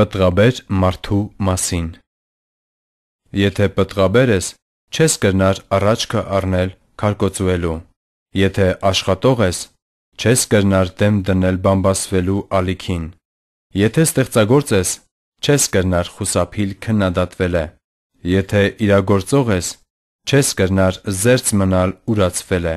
Պտղաբեր մարդու մասին Եթե պտղաբեր ես, չես կրնար առաջքը առնել քարկոծվելու։ Եթե աշխատող ես, չես կրնար դեմ դնել բամբասվելու ալիքին։ Եթե ստեղծագործ ես, չես կրնար խուսափիլ քննադատվելը։ Եթե իրագործող ես, չես կրնար զերծ մնալ ուրացվելը։